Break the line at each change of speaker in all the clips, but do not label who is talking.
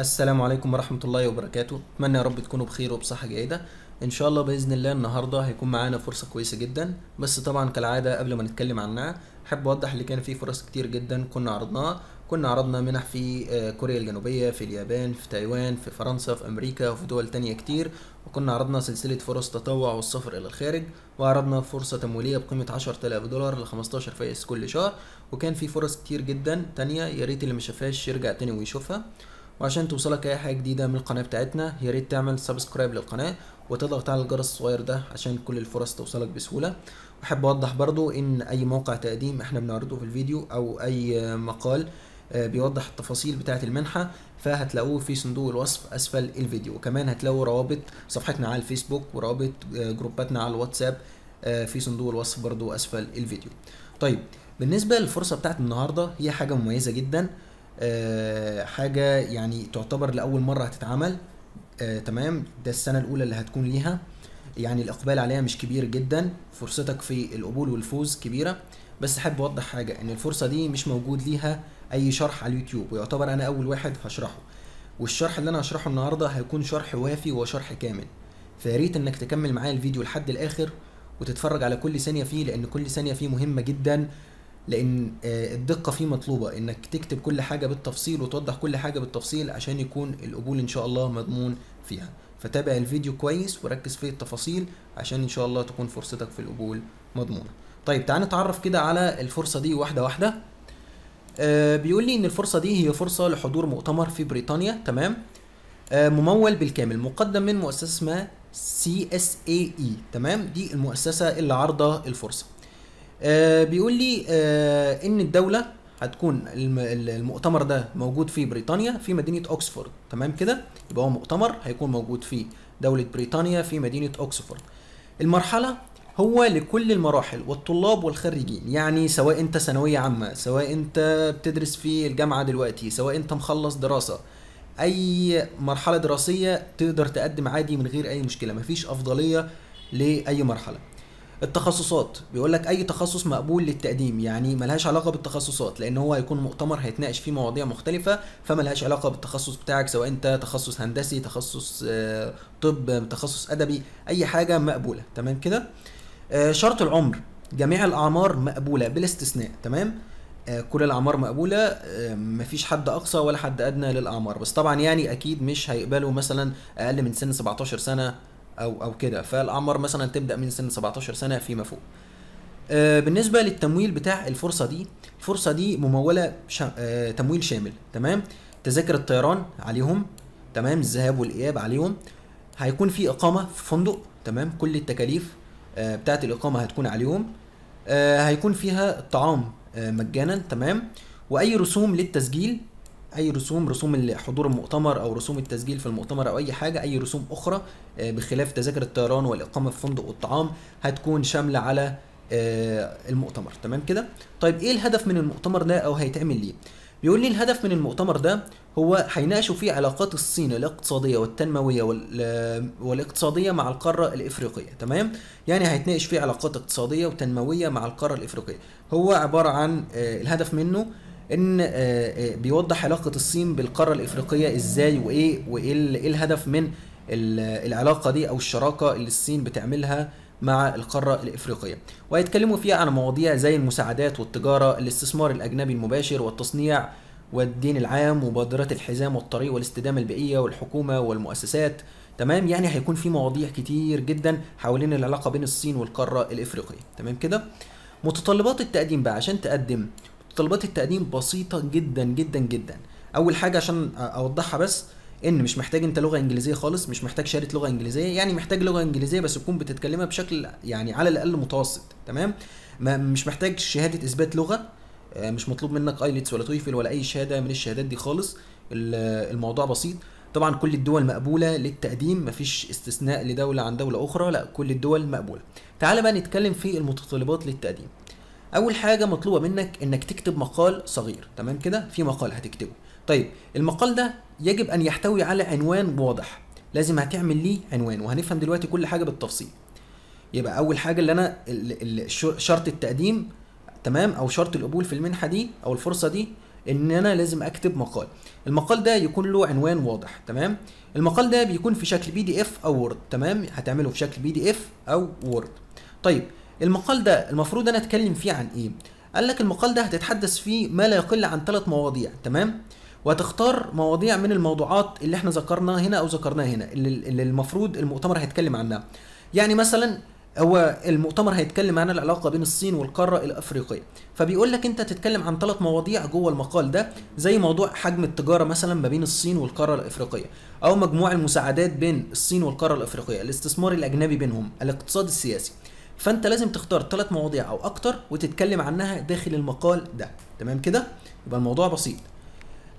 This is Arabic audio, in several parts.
السلام عليكم ورحمة الله وبركاته أتمنى يا رب تكونوا بخير وبصحة جيدة إن شاء الله بإذن الله النهاردة هيكون معانا فرصة كويسة جدا بس طبعا كالعادة قبل ما نتكلم عنها أحب أوضح اللي كان فيه فرص كتير جدا كنا عرضناها كنا عرضنا منح في آه، كوريا الجنوبية في اليابان في تايوان في فرنسا في أمريكا وفي دول تانية كتير وكنا عرضنا سلسلة فرص تطوع والسفر إلى الخارج وعرضنا فرصة تمويلية بقيمة 10000 دولار ل 15 فايز كل شهر وكان في فرص كتير جدا تانية يا ريت اللي مشافهاش يرجع تاني ويشوفها وعشان توصلك اي حاجه جديده من القناه بتاعتنا يا ريت تعمل سبسكرايب للقناه وتضغط على الجرس الصغير ده عشان كل الفرص توصلك بسهوله احب اوضح برضو ان اي موقع تقديم احنا بنعرضه في الفيديو او اي مقال آه، بيوضح التفاصيل بتاعه المنحه فهتلاقوه في صندوق الوصف اسفل الفيديو وكمان هتلاقوا روابط صفحتنا على الفيسبوك وروابط آه، جروباتنا على الواتساب آه، في صندوق الوصف برضو اسفل الفيديو طيب بالنسبه للفرصه بتاعت النهارده هي حاجه مميزه جدا آه، حاجه يعني تعتبر لاول مره هتتعمل آه، تمام ده السنه الاولى اللي هتكون ليها يعني الاقبال عليها مش كبير جدا فرصتك في القبول والفوز كبيره بس حابب اوضح حاجه ان الفرصه دي مش موجود ليها اي شرح على اليوتيوب ويعتبر انا اول واحد هشرحه والشرح اللي انا هشرحه النهارده هيكون شرح وافي وشرح كامل فياريت انك تكمل معايا الفيديو لحد الاخر وتتفرج على كل ثانيه فيه لان كل ثانيه فيه مهمه جدا لان آه، الدقه فيه مطلوبه انك تكتب كل حاجه بالتفصيل وتوضح كل حاجه بالتفصيل عشان يكون القبول ان شاء الله مضمون فيها فتابع الفيديو كويس وركز في التفاصيل عشان ان شاء الله تكون فرصتك في القبول مضمونه طيب تعال نتعرف كده على الفرصه دي واحده واحده آه، بيقول لي ان الفرصه دي هي فرصه لحضور مؤتمر في بريطانيا تمام آه، ممول بالكامل مقدم من مؤسسه اسمها سي اس إيه اي تمام دي المؤسسه اللي عارضه الفرصه آه بيقول لي آه ان الدوله هتكون المؤتمر ده موجود في بريطانيا في مدينه اوكسفورد تمام كده يبقى هو مؤتمر هيكون موجود في دوله بريطانيا في مدينه اوكسفورد المرحله هو لكل المراحل والطلاب والخريجين يعني سواء انت ثانويه عامه سواء انت بتدرس في الجامعه دلوقتي سواء انت مخلص دراسه اي مرحله دراسيه تقدر تقدم عادي من غير اي مشكله مفيش افضليه لاي مرحله التخصصات بيقول لك اي تخصص مقبول للتقديم يعني ملهاش علاقه بالتخصصات لان هو هيكون مؤتمر هيتناقش فيه مواضيع مختلفه فملهاش علاقه بالتخصص بتاعك سواء انت تخصص هندسي تخصص آه، طب تخصص ادبي اي حاجه مقبوله تمام كده آه، شرط العمر جميع الاعمار مقبوله بالاستثناء تمام آه، كل الاعمار مقبوله مفيش حد اقصى ولا حد ادنى للاعمار بس طبعا يعني اكيد مش هيقبلوا مثلا اقل من سن 17 سنه او او كده فالاعمار مثلا تبدا من سن 17 سنه فيما فوق آه، بالنسبة للتمويل بتاع الفرصة دي الفرصة دي ممولة شا... آه، تمويل شامل تمام تذاكر الطيران عليهم تمام الذهاب والإياب عليهم هيكون في إقامة في فندق تمام كل التكاليف آه، بتاعة الإقامة هتكون عليهم هيكون فيها الطعام مجانا تمام وأي رسوم للتسجيل اي رسوم رسوم حضور المؤتمر او رسوم التسجيل في المؤتمر او اي حاجه اي رسوم اخرى آه، بخلاف تذاكر الطيران والاقامه في فندق والطعام هتكون شامله على آه، المؤتمر تمام كده طيب ايه الهدف من المؤتمر ده او هيتعمل ليه بيقول لي الهدف من المؤتمر ده هو هيناقشوا فيه علاقات الصين الاقتصادية والتنموية آه، والاقتصادية مع القارة الإفريقية تمام يعني هيتناقش فيه علاقات اقتصادية وتنموية مع القارة الإفريقية هو عبارة عن الهدف منه ان آه، آه، بيوضح علاقه الصين بالقاره الافريقيه ازاي وايه وايه إيه الهدف من العلاقه دي او الشراكه اللي الصين بتعملها مع القارة الإفريقية وهيتكلموا فيها عن مواضيع زي المساعدات والتجارة الاستثمار الأجنبي المباشر والتصنيع والدين العام مبادرات الحزام والطريق والاستدامة البيئية والحكومة والمؤسسات تمام يعني هيكون في مواضيع كتير جدا حوالين العلاقة بين الصين والقارة الإفريقية تمام كده متطلبات التقديم بقى عشان تقدم متطلبات التقديم بسيطه جدا جدا جدا اول حاجه عشان اوضحها بس ان مش محتاج انت لغه انجليزيه خالص مش محتاج شهاده لغه انجليزيه يعني محتاج لغه انجليزيه بس تكون بتتكلمها بشكل يعني على الاقل متوسط تمام ما مش محتاج شهاده اثبات لغه آه، مش مطلوب منك ايلتس ولا تويفل ولا اي شهاده من الشهادات دي خالص الموضوع بسيط طبعا كل الدول مقبوله للتقديم مفيش استثناء لدوله عن دوله اخرى لا كل الدول مقبوله تعال بقى نتكلم في المتطلبات للتقديم اول حاجه مطلوبه منك انك تكتب مقال صغير تمام كده في مقال هتكتبه طيب المقال ده يجب ان يحتوي على عنوان واضح لازم هتعمل ليه عنوان وهنفهم دلوقتي كل حاجه بالتفصيل يبقى اول حاجه اللي انا شرط التقديم تمام او شرط القبول في المنحه دي او الفرصه دي ان انا لازم اكتب مقال المقال ده يكون له عنوان واضح تمام المقال ده بيكون في شكل بي دي اف او وورد تمام هتعمله في شكل بي دي اف او وورد طيب المقال ده المفروض انا اتكلم فيه عن ايه قال لك المقال ده هتتحدث فيه ما لا يقل عن ثلاث مواضيع تمام وهتختار مواضيع من الموضوعات اللي احنا ذكرناها هنا او ذكرناها هنا اللي المفروض المؤتمر هيتكلم عنها يعني مثلا هو المؤتمر هيتكلم عن العلاقة بين الصين والقارة الأفريقية فبيقول لك أنت تتكلم عن ثلاث مواضيع جوه المقال ده زي موضوع حجم التجارة مثلا ما بين الصين والقارة الأفريقية أو مجموع المساعدات بين الصين والقارة الأفريقية الاستثمار الأجنبي بينهم الاقتصاد السياسي فانت لازم تختار ثلاث مواضيع او اكتر وتتكلم عنها داخل المقال ده تمام كده يبقى الموضوع بسيط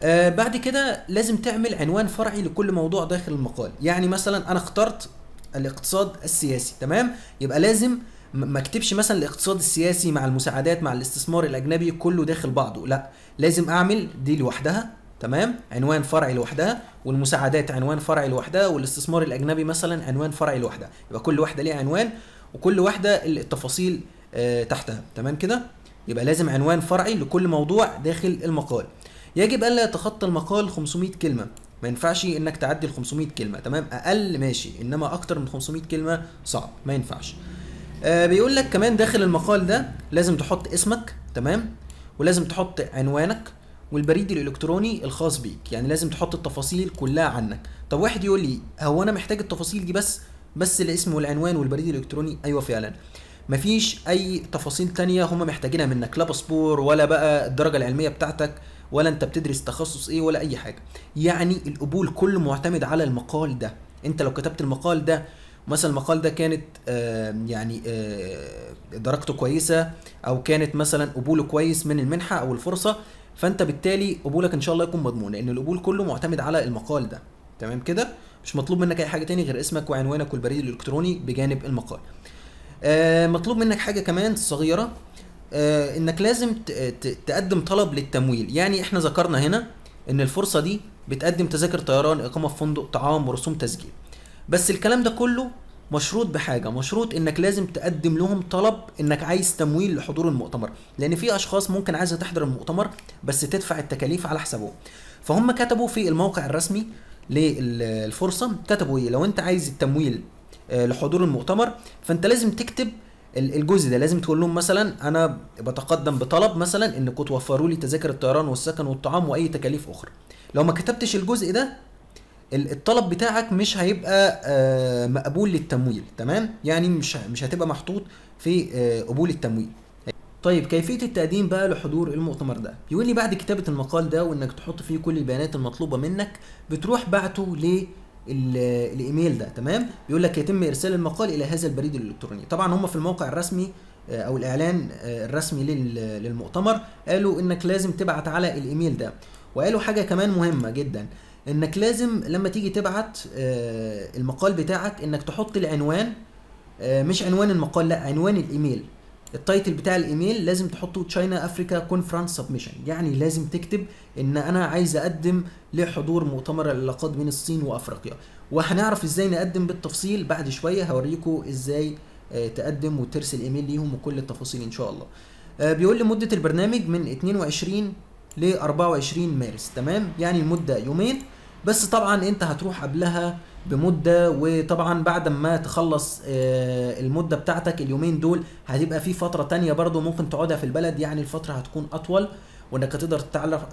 آه بعد كده لازم تعمل عنوان فرعي لكل موضوع داخل المقال يعني مثلا انا اخترت الاقتصاد السياسي تمام يبقى لازم ما اكتبش مثلا الاقتصاد السياسي مع المساعدات مع الاستثمار الاجنبي كله داخل بعضه لا لازم اعمل دي لوحدها تمام عنوان فرعي لوحدها والمساعدات عنوان فرعي لوحدها والاستثمار الاجنبي مثلا عنوان فرعي لوحدها يبقى كل واحده ليها عنوان وكل واحده التفاصيل آه، تحتها تمام كده يبقى لازم عنوان فرعي لكل موضوع داخل المقال يجب الا يتخطى المقال 500 كلمه ما ينفعش انك تعدي ال 500 كلمه تمام اقل ماشي انما اكتر من 500 كلمه صعب ما ينفعش آه بيقول لك كمان داخل المقال ده لازم تحط اسمك تمام ولازم تحط عنوانك والبريد الالكتروني الخاص بيك يعني لازم تحط التفاصيل كلها عنك طب واحد يقول لي هو انا محتاج التفاصيل دي بس بس الاسم والعنوان والبريد الالكتروني ايوه فعلا مفيش اي تفاصيل تانية هم محتاجينها منك لا باسبور ولا بقى الدرجه العلميه بتاعتك ولا انت بتدرس تخصص ايه ولا اي حاجه يعني القبول كله معتمد على المقال ده انت لو كتبت المقال ده مثلا المقال ده كانت آه، يعني آه، درجته كويسه او كانت مثلا قبوله كويس من المنحه او الفرصه فانت بالتالي قبولك ان شاء الله يكون مضمون لان القبول كله معتمد على المقال ده تمام كده مش مطلوب منك اي حاجه تاني غير اسمك وعنوانك والبريد الالكتروني بجانب المقال آه، مطلوب منك حاجه كمان صغيره آه، انك لازم تقدم طلب للتمويل يعني احنا ذكرنا هنا ان الفرصه دي بتقدم تذاكر طيران اقامه في فندق طعام ورسوم تسجيل بس الكلام ده كله مشروط بحاجة مشروط انك لازم تقدم لهم طلب انك عايز تمويل لحضور المؤتمر لان في اشخاص ممكن عايزة تحضر المؤتمر بس تدفع التكاليف على حسابهم فهم كتبوا في الموقع الرسمي للفرصه كتبوا ايه لو انت عايز التمويل آه، لحضور المؤتمر فانت لازم تكتب الجزء ده لازم تقول لهم مثلا انا بتقدم بطلب مثلا انكم توفروا لي تذاكر الطيران والسكن والطعام واي تكاليف اخرى لو ما كتبتش الجزء ده الطلب بتاعك مش هيبقى آه، مقبول للتمويل تمام يعني مش مش هتبقى محطوط في آه، قبول التمويل طيب كيفية التقديم بقى لحضور المؤتمر ده بيقول لي بعد كتابة المقال ده وانك تحط فيه كل البيانات المطلوبة منك بتروح بعته ل الايميل ده تمام بيقول لك يتم ارسال المقال الى هذا البريد الالكتروني طبعا هم في الموقع الرسمي آه، او الاعلان آه، الرسمي للمؤتمر قالوا انك لازم تبعت على الايميل ده وقالوا حاجه كمان مهمه جدا انك لازم لما تيجي تبعت آه، المقال بتاعك انك تحط العنوان مش عنوان المقال لا عنوان الايميل التايتل بتاع الايميل لازم تحطه تشاينا افريكا كونفرنس سبمشن يعني لازم تكتب ان انا عايز اقدم لحضور مؤتمر العلاقات بين الصين وافريقيا وهنعرف ازاي نقدم بالتفصيل بعد شويه هوريكم ازاي آه، تقدم وترسل ايميل ليهم وكل التفاصيل ان شاء الله آه، بيقول لي مده البرنامج من 22 ل 24 مارس تمام يعني المده يومين بس طبعا انت هتروح قبلها بمده وطبعا بعد ما تخلص آه، المده بتاعتك اليومين دول هتبقى في فتره تانية برضو ممكن تقعدها في البلد يعني الفتره هتكون اطول وانك هتقدر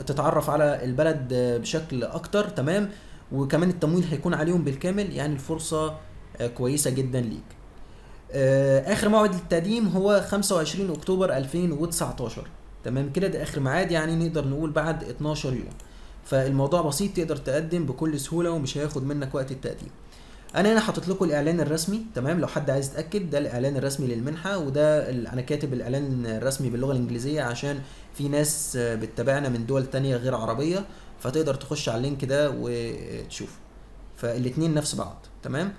تتعرف على البلد آه، بشكل اكتر تمام وكمان التمويل هيكون عليهم بالكامل يعني الفرصه آه، كويسه جدا ليك اخر موعد للتقديم هو 25 اكتوبر 2019 تمام كده ده اخر معاد يعني نقدر نقول بعد 12 يوم فالموضوع بسيط تقدر تقدم بكل سهوله ومش هياخد منك وقت التقديم انا هنا حاطط لكم الاعلان الرسمي تمام لو حد عايز يتاكد ده الاعلان الرسمي للمنحه وده انا كاتب الاعلان الرسمي باللغه الانجليزيه عشان في ناس بتتابعنا من دول تانية غير عربيه فتقدر تخش على اللينك ده وتشوفه فالاتنين نفس بعض تمام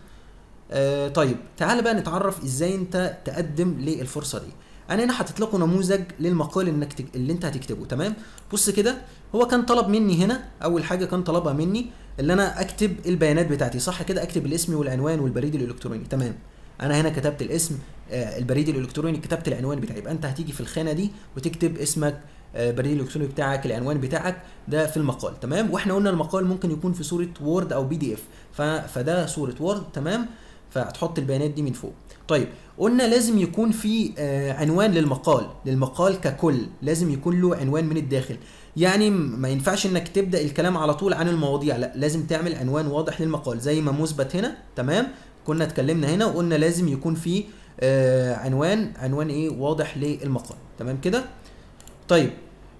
آه طيب تعال بقى نتعرف ازاي انت تقدم للفرصه دي انا هنا حاطط لكم نموذج للمقال انك تك... اللي انت هتكتبه تمام بص كده هو كان طلب مني هنا اول حاجه كان طلبها مني اللي انا اكتب البيانات بتاعتي صح كده اكتب الاسم والعنوان والبريد الالكتروني تمام انا هنا كتبت الاسم آه البريد الالكتروني كتبت العنوان بتاعي يبقى انت هتيجي في الخانه دي وتكتب اسمك آه البريد الالكتروني بتاعك العنوان بتاعك ده في المقال تمام واحنا قلنا المقال ممكن يكون في صوره وورد او بي دي اف فده صوره وورد تمام فهتحط البيانات دي من فوق طيب قلنا لازم يكون في آه، عنوان للمقال للمقال ككل لازم يكون له عنوان من الداخل يعني ما ينفعش انك تبدا الكلام على طول عن المواضيع لا لازم تعمل عنوان واضح للمقال زي ما مثبت هنا تمام كنا اتكلمنا هنا وقلنا لازم يكون في آه، عنوان عنوان ايه واضح للمقال تمام كده طيب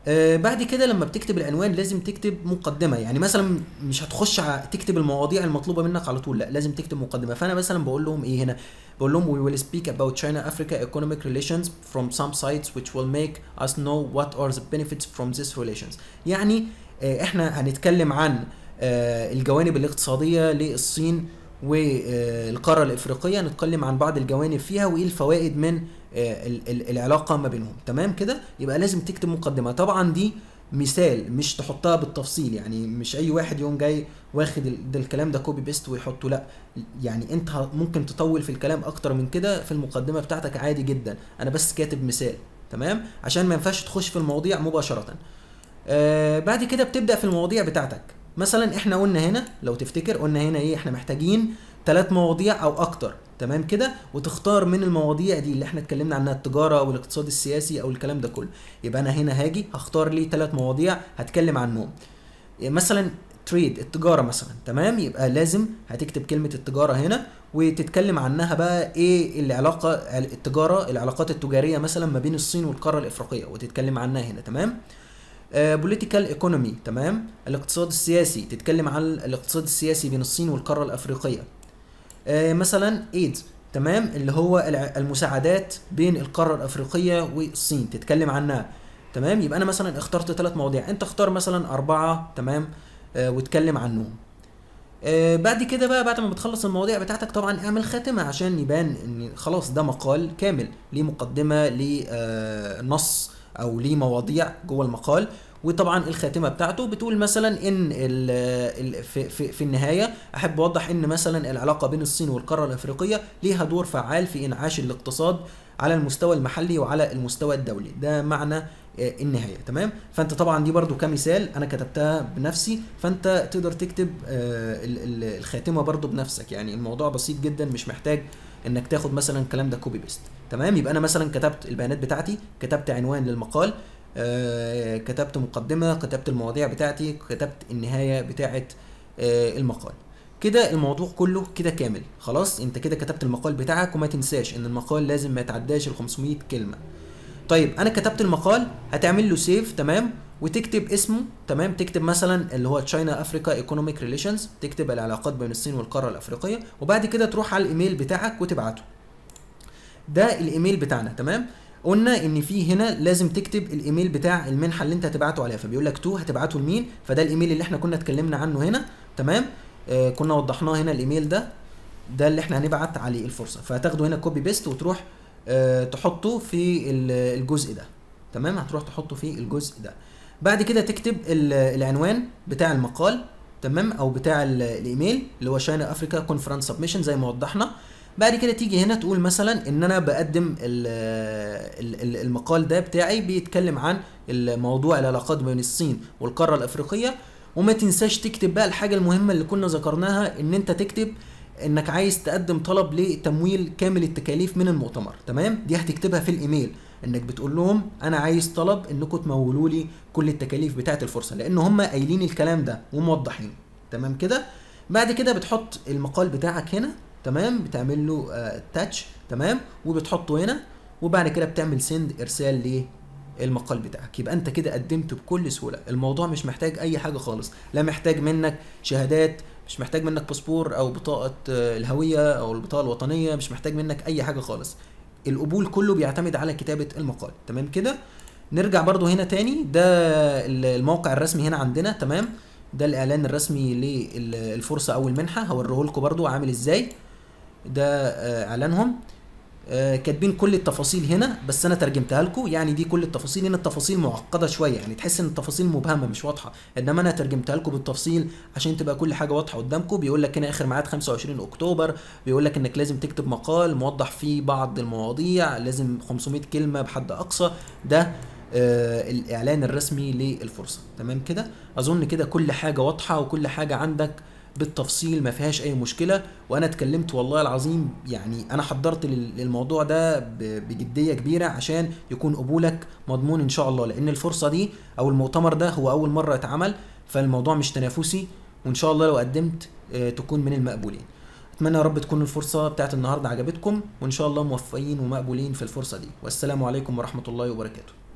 آه، بعد كده لما بتكتب العنوان لازم تكتب مقدمه يعني مثلا مش هتخش تكتب المواضيع المطلوبه منك على طول لا لازم تكتب مقدمه فانا مثلا بقول لهم ايه هنا بقول لهم we will speak about China Africa economic relations from some sites which will make us know what are the benefits from this relations يعني آه، احنا هنتكلم عن آه، الجوانب الاقتصاديه للصين والقاره الافريقيه نتكلم عن بعض الجوانب فيها وايه الفوائد من آه، العلاقه ما بينهم تمام كده يبقى لازم تكتب مقدمه طبعا دي مثال مش تحطها بالتفصيل يعني مش اي واحد يوم جاي واخد ده الكلام ده كوبي بيست ويحطه لا يعني انت ممكن تطول في الكلام اكتر من كده في المقدمه بتاعتك عادي جدا انا بس كاتب مثال تمام عشان ما ينفعش تخش في المواضيع مباشره آه بعد كده بتبدا في المواضيع بتاعتك مثلا احنا قلنا هنا لو تفتكر قلنا هنا ايه احنا محتاجين ثلاث مواضيع او اكتر تمام كده وتختار من المواضيع دي اللي احنا اتكلمنا عنها التجاره او الاقتصاد السياسي او الكلام ده كله يبقى انا هنا هاجي هختار لي ثلاث مواضيع هتكلم عنهم يعني مثلا تريد التجاره مثلا تمام يبقى لازم هتكتب كلمه التجاره هنا وتتكلم عنها بقى ايه العلاقه التجاره العلاقات التجاريه مثلا ما بين الصين والقاره الافريقيه وتتكلم عنها هنا تمام بوليتيكال آه، ايكونومي تمام الاقتصاد السياسي تتكلم عن الاقتصاد السياسي بين الصين والقاره الافريقيه آه، مثلا ايدز تمام اللي هو المساعدات بين القاره الافريقيه والصين تتكلم عنها تمام يبقى انا مثلا اخترت ثلاث مواضيع انت اختار مثلا اربعه تمام آه، واتكلم عنهم بعد كده بقى بعد ما بتخلص المواضيع بتاعتك طبعا اعمل خاتمه عشان يبان ان خلاص ده مقال كامل ليه مقدمه ليه نص او ليه مواضيع جوه المقال وطبعا الخاتمه بتاعته بتقول مثلا ان ال الـ في, في, في النهايه احب اوضح ان مثلا العلاقه بين الصين والقاره الافريقيه ليها دور فعال في انعاش الاقتصاد على المستوى المحلي وعلى المستوى الدولي ده معنى آه، النهايه تمام فانت طبعا دي برضو كمثال انا كتبتها بنفسي فانت تقدر تكتب آه، الخاتمه برضو بنفسك يعني الموضوع بسيط جدا مش محتاج انك تاخد مثلا الكلام ده كوبي بيست تمام يبقى انا مثلا كتبت البيانات بتاعتي كتبت عنوان للمقال آه، كتبت مقدمه كتبت المواضيع بتاعتي كتبت النهايه بتاعه المقال كده الموضوع كله كده كامل خلاص انت كده كتبت المقال بتاعك وما تنساش ان المقال لازم ما يتعداش ال 500 كلمه طيب انا كتبت المقال هتعمل له سيف تمام وتكتب اسمه تمام تكتب مثلا اللي هو تشاينا افريكا ايكونوميك ريليشنز تكتب العلاقات بين الصين والقاره الافريقيه وبعد كده تروح على الايميل بتاعك وتبعته ده الايميل بتاعنا تمام قلنا ان في هنا لازم تكتب الايميل بتاع المنحه اللي انت هتبعته عليها فبيقول لك تو هتبعته لمين فده الايميل اللي احنا كنا اتكلمنا عنه هنا تمام آه، كنا وضحناه هنا الايميل ده ده اللي احنا هنبعت عليه الفرصه فهتاخده هنا كوبي بيست وتروح آه، تحطه في الجزء ده تمام هتروح تحطه في الجزء ده بعد كده تكتب العنوان بتاع المقال تمام او بتاع الايميل اللي هو شاينا افريكا كونفرنس سبمشن زي ما وضحنا بعد كده تيجي هنا تقول مثلا ان انا بقدم المقال ده بتاعي بيتكلم عن الموضوع العلاقات بين الصين والقاره الافريقيه وما تنساش تكتب بقى الحاجه المهمه اللي كنا ذكرناها ان انت تكتب انك عايز تقدم طلب لتمويل كامل التكاليف من المؤتمر تمام دي هتكتبها في الايميل انك بتقول لهم انا عايز طلب انكم تمولوا لي كل التكاليف بتاعه الفرصه لان هم قايلين الكلام ده وموضحين تمام كده بعد كده بتحط المقال بتاعك هنا تمام بتعمل له تاتش آه، تمام وبتحطه هنا وبعد كده بتعمل سند ارسال المقال بتاعك يبقى انت كده قدمته بكل سهوله الموضوع مش محتاج اي حاجه خالص لا محتاج منك شهادات مش محتاج منك باسبور او بطاقه آه، الهويه او البطاقه الوطنيه مش محتاج منك اي حاجه خالص القبول كله بيعتمد على كتابه المقال تمام كده نرجع برضو هنا تاني ده الموقع الرسمي هنا عندنا تمام ده الاعلان الرسمي للفرصه او المنحه هوريه لكم برضو عامل ازاي ده آه، اعلانهم آه، كاتبين كل التفاصيل هنا بس انا ترجمتها لكم يعني دي كل التفاصيل هنا التفاصيل معقده شويه يعني تحس ان التفاصيل مبهمه مش واضحه انما انا ترجمتها لكم بالتفصيل عشان تبقى كل حاجه واضحه قدامكم بيقول لك هنا اخر ميعاد 25 اكتوبر بيقول لك انك لازم تكتب مقال موضح فيه بعض المواضيع لازم 500 كلمه بحد اقصى ده آه الاعلان الرسمي للفرصه تمام كده اظن كده كل حاجه واضحه وكل حاجه عندك بالتفصيل ما فيهاش اي مشكله وانا اتكلمت والله العظيم يعني انا حضرت للموضوع ده بجديه كبيره عشان يكون قبولك مضمون ان شاء الله لان الفرصه دي او المؤتمر ده هو اول مره اتعمل فالموضوع مش تنافسي وان شاء الله لو قدمت آه، تكون من المقبولين اتمنى يا رب تكون الفرصه بتاعت النهارده عجبتكم وان شاء الله موفقين ومقبولين في الفرصه دي والسلام عليكم ورحمه الله وبركاته